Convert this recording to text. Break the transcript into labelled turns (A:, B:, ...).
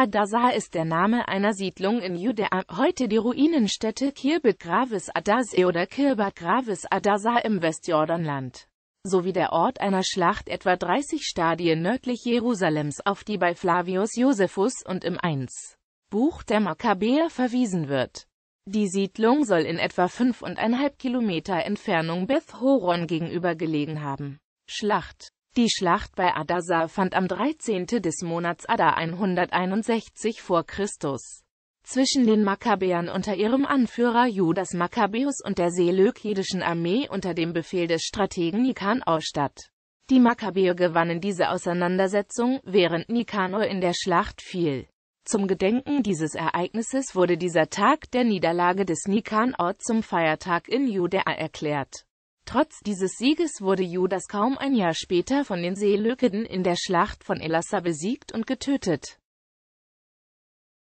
A: Adasa ist der Name einer Siedlung in Judäa, heute die Ruinenstätte Kirbet Gravis Adase oder Kirbat Gravis Adasa im Westjordanland, sowie der Ort einer Schlacht etwa 30 Stadien nördlich Jerusalems, auf die bei Flavius Josephus und im 1. Buch der Makkabäer verwiesen wird. Die Siedlung soll in etwa 5,5 Kilometer Entfernung Beth Horon gegenüber gelegen haben. Schlacht die Schlacht bei Adasa fand am 13. des Monats Ada 161 vor Christus zwischen den Makkabäern unter ihrem Anführer Judas Makkabäus und der seleukidischen Armee unter dem Befehl des Strategen Nikanor statt. Die Makkabäer gewannen diese Auseinandersetzung, während Nikanor in der Schlacht fiel. Zum Gedenken dieses Ereignisses wurde dieser Tag der Niederlage des Nikanor zum Feiertag in Judäa erklärt. Trotz dieses Sieges wurde Judas kaum ein Jahr später von den Seleukiden in der Schlacht von Elassa besiegt und getötet